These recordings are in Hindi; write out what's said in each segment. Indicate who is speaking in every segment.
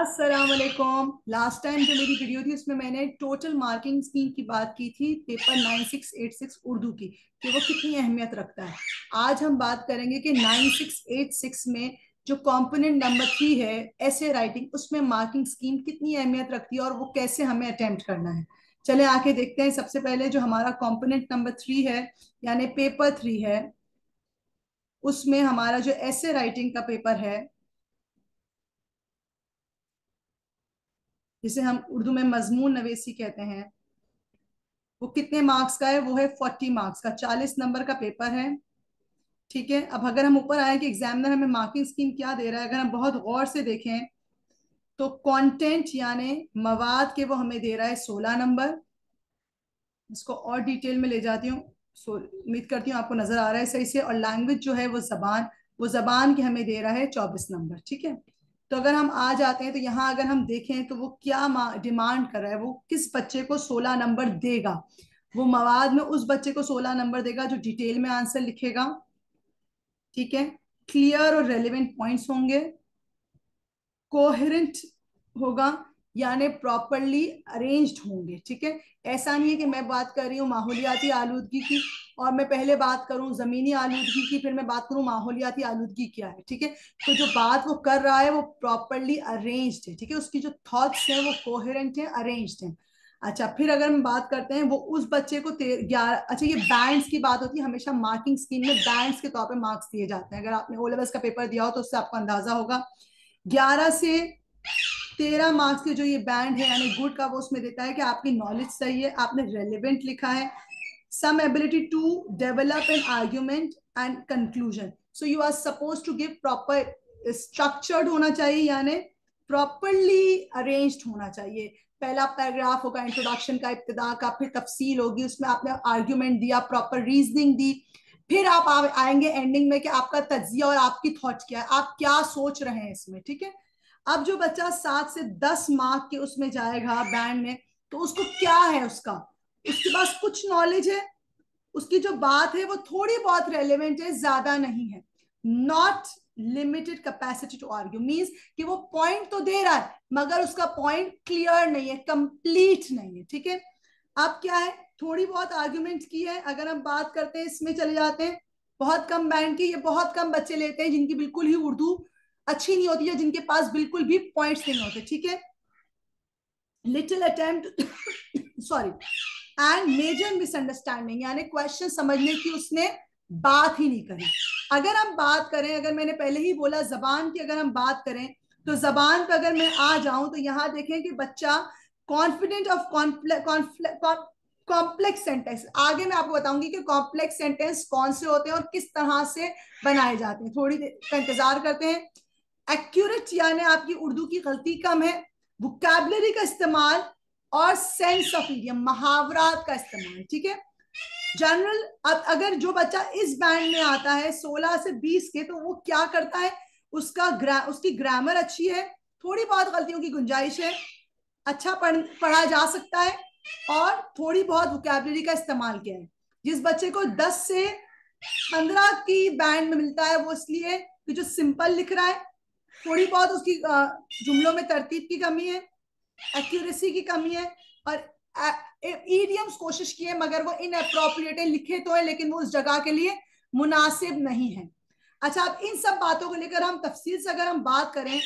Speaker 1: असलम लास्ट टाइम जो मेरी वीडियो थी उसमें मैंने टोटल मार्किंग स्कीम की बात की थी पेपर 9686 उर्दू की कि वो कितनी अहमियत रखता है आज हम बात करेंगे कि 9686 में जो कॉम्पोनेंट नंबर थ्री है ऐसे राइटिंग उसमें मार्किंग स्कीम कितनी अहमियत रखती है और वो कैसे हमें अटैम्प्ट करना है चले आके देखते हैं सबसे पहले जो हमारा कॉम्पोनेंट नंबर थ्री है यानी पेपर थ्री है उसमें हमारा जो ऐसे राइटिंग का पेपर है जिसे हम उर्दू में मजमून नवेसी कहते हैं वो कितने मार्क्स का है वो है फोर्टी मार्क्स का चालीस नंबर का पेपर है ठीक है अब अगर हम ऊपर आए कि एग्जामिनर हमें मार्किंग स्कीम क्या दे रहा है अगर हम बहुत गौर से देखें तो कंटेंट यानी मवाद के वो हमें दे रहा है सोलह नंबर इसको और डिटेल में ले जाती हूँ उम्मीद करती हूँ आपको नजर आ रहा है सही से और लैंग्वेज जो है वो जबान वो जबान के हमें दे रहा है चौबीस नंबर ठीक है तो अगर हम आ जाते हैं तो यहाँ अगर हम देखें तो वो क्या डिमांड कर रहा है वो किस बच्चे को सोलह नंबर देगा वो मवाद में उस बच्चे को सोलह नंबर देगा जो डिटेल में आंसर लिखेगा ठीक है क्लियर और रेलिवेंट पॉइंट्स होंगे कोहरेंट होगा यानी प्रॉपरली अरेंज्ड होंगे ठीक है ऐसा नहीं है कि मैं बात कर रही हूँ माहौलियाती आलूदगी की और मैं पहले बात करूँ ज़मीनी आलूदगी की फिर मैं बात करूँ माहौलियाती आलूदगी क्या है ठीक है तो जो बात वो कर रहा है वो प्रॉपरली अरेंज है ठीक है उसकी जो थॉट्स हैं वो कोहेरेंट हैं अरेंज हैं अच्छा फिर अगर हम बात करते हैं वो उस बच्चे को ग्यारह अच्छा ये बैंड्स की बात होती है हमेशा मार्किंग स्कीम में बैंड्स के तौर पे मार्क्स दिए जाते हैं अगर आपने ओ लेवल्स का पेपर दिया हो तो उससे आपको अंदाजा होगा ग्यारह से तेरह मार्क्स के जो ये बैंड है यानी गुड का वो उसमें देता है कि आपकी नॉलेज सही है आपने रेलिवेंट लिखा है some ability to develop an argument and conclusion so you are suppose to give proper structured होना चाहिए यानी प्रॉपरली अरेन्ज होना चाहिए पहला पैराग्राफ होगा इंट्रोडक्शन का इब्तदा का फिर तफसील होगी उसमें आपने आर्ग्यूमेंट दिया प्रॉपर रीजनिंग दी फिर आप आएंगे एंडिंग में कि आपका तजिया और आपकी थॉट क्या है आप क्या सोच रहे हैं इसमें ठीक है अब जो बच्चा सात से दस मार्क के उसमें जाएगा बैंड में तो उसको क्या है उसका उसके पास कुछ नॉलेज है उसकी जो बात है वो थोड़ी बहुत रेलिवेंट है ज्यादा नहीं है not limited capacity to argue means कि वो पॉइंट तो दे रहा है मगर उसका पॉइंट क्लियर नहीं है कंप्लीट नहीं है ठीक है अब क्या है थोड़ी बहुत आर्ग्यूमेंट की है अगर हम बात करते हैं इसमें चले जाते हैं बहुत कम बैंड की ये बहुत कम बच्चे लेते हैं जिनकी बिल्कुल ही उर्दू अच्छी नहीं होती है जिनके पास बिल्कुल भी पॉइंट नहीं होते ठीक है little attempt sorry and major misunderstanding यानी क्वेश्चन समझने की उसने बात ही नहीं करी अगर हम बात करें अगर मैंने पहले ही बोला जबान की अगर हम बात करें तो जबान पर अगर मैं आ जाऊं तो यहां देखें कि बच्चा कॉन्फिडेंट ऑफ कॉम्प्लेक्स सेंटेंस आगे मैं आपको बताऊंगी कि कॉम्प्लेक्स सेंटेंस कौन से होते हैं और किस तरह से बनाए जाते हैं थोड़ी देर का इंतजार करते हैं एक्यूरेट यानी आपकी उर्दू की गलती कम है वोकैबलरी का इस्तेमाल और सेंस ऑफ इडियम महावरात का इस्तेमाल ठीक है जनरल अब अगर जो बच्चा इस बैंड में आता है 16 से 20 के तो वो क्या करता है उसका ग्रा, उसकी ग्रामर अच्छी है थोड़ी बहुत गलतियों की गुंजाइश है अच्छा पढ़ पढ़ा जा सकता है और थोड़ी बहुत वोकेबलरी का इस्तेमाल किया है जिस बच्चे को 10 से 15 की बैंड में मिलता है वो इसलिए कि जो सिंपल लिख रहा है थोड़ी बहुत उसकी जुमलों में तरतीब की कमी है एक्यूरेसी की कमी है और ईडियम्स कोशिश की है मगर वो अप्रोप्रिएट है लिखे तो है लेकिन वो उस जगह के लिए मुनासिब नहीं है अच्छा अब इन सब बातों को लेकर हम तफसील से अगर हम बात करें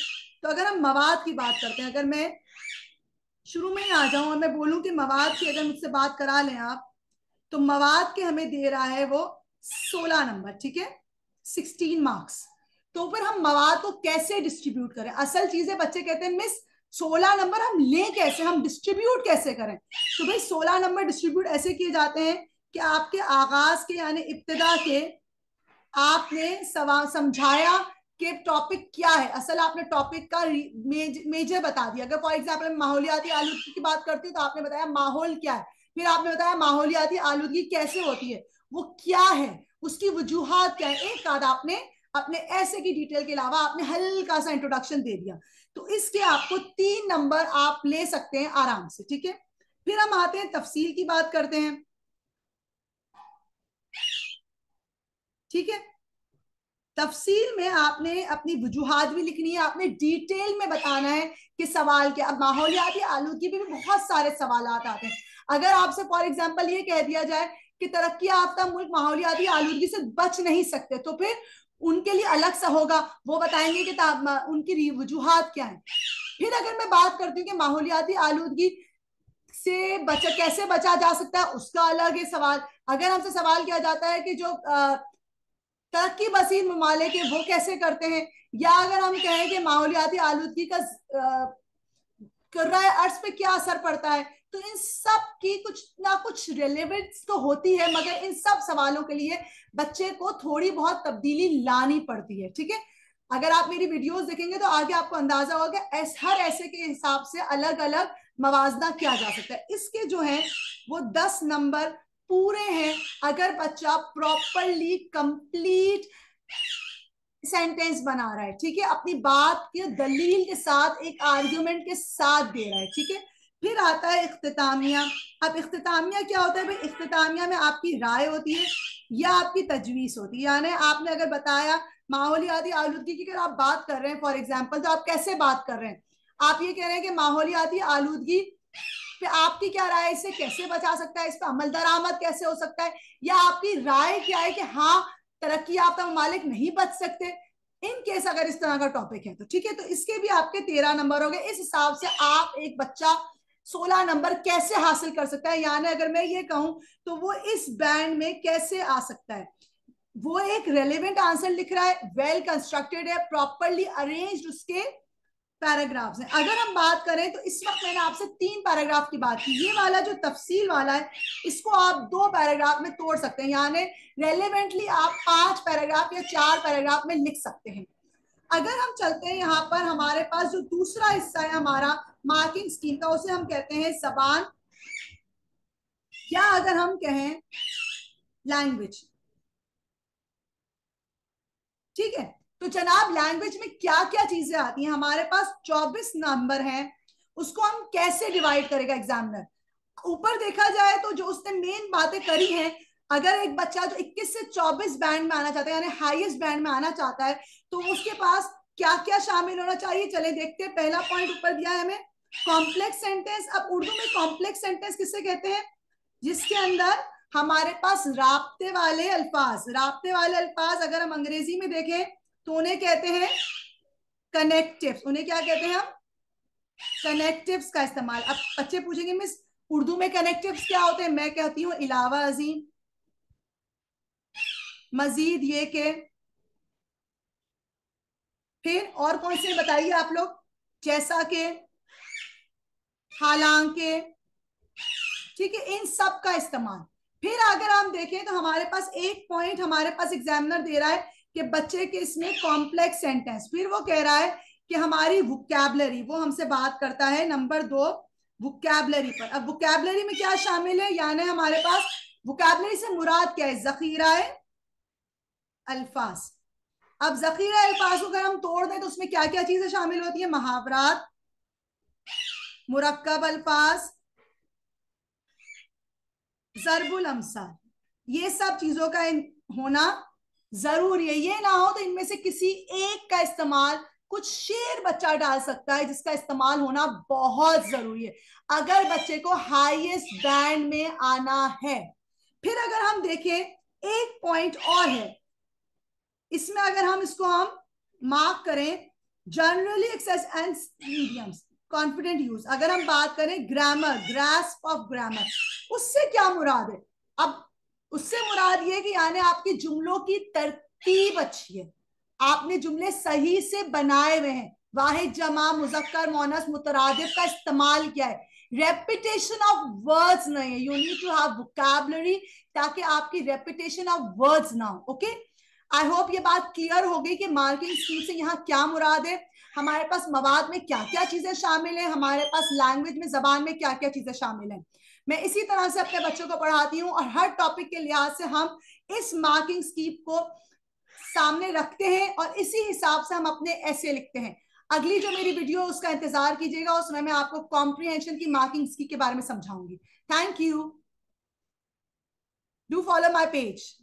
Speaker 1: तो अगर हम मवाद की बात करते हैं अगर मैं शुरू में ही आ जाऊं और मैं बोलूं कि मवाद की अगर मुझसे बात करा लें आप तो मवाद के हमें दे रहा है वो सोलह नंबर ठीक है सिक्सटीन मार्क्स तो फिर हम मवाद को कैसे डिस्ट्रीब्यूट करें असल चीजें बच्चे कहते हैं मिस सोलह नंबर हम ले कैसे हम डिस्ट्रीब्यूट कैसे करें तो भाई सोलह नंबर डिस्ट्रीब्यूट ऐसे किए जाते हैं कि आपके आगाज के यानी इब्तदा के आपने समझाया कि टॉपिक क्या है असल आपने टॉपिक का मेज, मेजर बता दिया अगर फॉर एग्जाम्पल माहौलियाती आलूदगी की बात करती हूँ तो आपने बताया माहौल क्या है फिर आपने बताया माहौलियाती आलूदगी कैसे होती है वो क्या है उसकी वजूहत क्या है एक आध आपने आपने ऐसे की डिटेल के अलावा आपने हल्का सा इंट्रोडक्शन दे दिया तो इसके आपको तीन नंबर आप ले सकते हैं आराम से ठीक है फिर हम आते हैं तफसील की बात करते हैं ठीक है तफसील में आपने अपनी वजूहत भी लिखनी है आपने डिटेल में बताना है कि सवाल क्या अब माहौलियाती आलूगी भी बहुत सारे सवाल आते हैं अगर आपसे फॉर एग्जाम्पल ये कह दिया जाए कि तरक्की याफ्ता मुल्क माहौलिया आलूगी से बच नहीं सकते तो फिर उनके लिए अलग सा होगा वो बताएंगे कि उनकी वजूहत क्या है फिर अगर मैं बात करती हूँ कि माहौलियाती आलूदगी से बचा कैसे बचा जा सकता है उसका अलग है सवाल अगर हमसे सवाल किया जाता है कि जो तरक्की बसी ममालिक है वो कैसे करते हैं या अगर हम कहें कि माहौलियाती आलूदगी का कर रहा है अर्ज पे क्या असर पड़ता है तो इन सब की कुछ ना कुछ रिलेवेंस तो होती है मगर इन सब सवालों के लिए बच्चे को थोड़ी बहुत तब्दीली लानी पड़ती है ठीक है अगर आप मेरी वीडियोस देखेंगे तो आगे आपको अंदाजा होगा ऐस, हर ऐसे के हिसाब से अलग अलग मवाजना किया जा सकता है इसके जो है वो दस नंबर पूरे हैं अगर बच्चा प्रॉपरली कंप्लीट सेंटेंस बना रहा है ठीक है अपनी बात के दलील के साथ एक आर्ग्यूमेंट के साथ दे रहा है ठीक है फिर आता है अख्तामिया अब इख्तामिया क्या होता है भाई अख्तामिया में आपकी राय होती है या आपकी तजवीज़ होती है यानी आपने अगर बताया माहौलियाती आलूदगी की अगर आप बात कर रहे हैं फॉर एग्जाम्पल तो आप कैसे बात कर रहे हैं आप ये कह रहे हैं कि माहौलियाती आलूदगी पे आपकी क्या राय इसे कैसे बचा सकता है इस पर अमल दरामद कैसे हो सकता है या आपकी राय क्या है कि हाँ तरक्की याफ्ता ममालिक नहीं बच सकते इन केस अगर इस तरह का टॉपिक है तो ठीक है तो इसके भी आपके तेरह नंबर हो गए इस हिसाब से आप एक बच्चा सोलह नंबर कैसे हासिल कर सकता है यानी अगर मैं ये कहूं तो वो इस बैंड में कैसे आ सकता है वो एक रेलिवेंट आंसर लिख रहा है वेल कंस्ट्रक्टेड है प्रॉपरली अरेन्ज उसके पैराग्राफ्स हैं अगर हम बात करें तो इस वक्त मैंने आपसे तीन पैराग्राफ की बात की ये वाला जो तफसील वाला है इसको आप दो पैराग्राफ में तोड़ सकते हैं यानी रेलिवेंटली आप पांच पैराग्राफ या चार पैराग्राफ में लिख सकते हैं अगर हम चलते हैं यहाँ पर हमारे पास जो दूसरा हिस्सा है हमारा मार्किंग स्कीम का उसे हम कहते हैं जबान या अगर हम कहें लैंग्वेज ठीक है तो जनाब लैंग्वेज में क्या क्या चीजें आती हैं हमारे पास 24 नंबर हैं उसको हम कैसे डिवाइड करेगा एग्जामिनर ऊपर देखा जाए तो जो उसने मेन बातें करी हैं अगर एक बच्चा जो 21 से 24 बैंड में आना चाहता है यानी हाईएस्ट बैंड में आना चाहता है तो उसके पास क्या क्या शामिल होना चाहिए चले देखते हैं पहला पॉइंट ऊपर दिया है हमें कॉम्प्लेक्स सेंटेंस अब उर्दू में कॉम्प्लेक्स सेंटेंस किससे कहते हैं जिसके अंदर हमारे पास राबते वाले अल्फाज राबते वाले अल्फाज अगर हम अंग्रेजी में देखें तो उन्हें कहते हैं कनेक्टिव उन्हें क्या कहते हैं हम कनेक्टिव का इस्तेमाल अब बच्चे पूछेंगे मिस उर्दू में कनेक्टिव क्या होते हैं मैं कहती हूँ इलावा अजीम मजीद ये के फिर और कौन से बताइए आप लोग जैसा के हालांकि ठीक है इन सब का इस्तेमाल फिर अगर हम देखें तो हमारे पास एक पॉइंट हमारे पास एग्जामिनर दे रहा है कि बच्चे के इसमें कॉम्प्लेक्स सेंटेंस फिर वो कह रहा है कि हमारी वुकैबलरी वो हमसे बात करता है नंबर दो वुकैबलरी पर अब वुकैबलरी में क्या शामिल है यानी हमारे पास वुकैबलरी से मुराद क्या है जखीरा है अल्फाज अब जखीरा अल्फाज को अगर हम तोड़ दें तो उसमें क्या क्या चीजें शामिल होती है महावरात मुरक्ब अल्फाज जरबुल अमसार ये सब चीजों का होना जरूरी है ये ना हो तो इनमें से किसी एक का इस्तेमाल कुछ शेर बच्चा डाल सकता है जिसका इस्तेमाल होना बहुत जरूरी है अगर बच्चे को हाईएस्ट बैंड में आना है फिर अगर हम देखें एक पॉइंट और है इसमें अगर हम इसको हम मार्क करें generally access and confident use अगर हम बात करें ग्रामर ग्रास ऑफ ग्रामर उससे क्या मुराद है अब उससे मुराद ये कि यानी आपके जुमलों की तरतीब अच्छी है आपने जुमले सही से बनाए हुए हैं वाहिद जमा मुजक्कर मोनस मुतरादिफ का इस्तेमाल किया है रेपिटेशन ऑफ वर्ड्स नहीं है you need to have vocabulary ताकि आपकी रेपिटेशन ऑफ वर्ड्स ना हो ओके okay? आई होप ये बात क्लियर हो गई कि मार्किंग स्कीम से यहाँ क्या मुराद है हमारे पास मवाद में क्या क्या चीजें शामिल है हमारे पास लैंग्वेज में जबान में क्या क्या चीजें शामिल है मैं इसी तरह से अपने बच्चों को पढ़ाती हूँ और हर टॉपिक के लिहाज से हम इस मार्किंग स्कीम को सामने रखते हैं और इसी हिसाब से हम अपने ऐसे लिखते हैं अगली जो मेरी वीडियो उसका इंतजार कीजिएगा उसमें मैं आपको कॉम्प्रीहेंशन की मार्किंग स्कीम के बारे में समझाऊंगी thank you do follow my page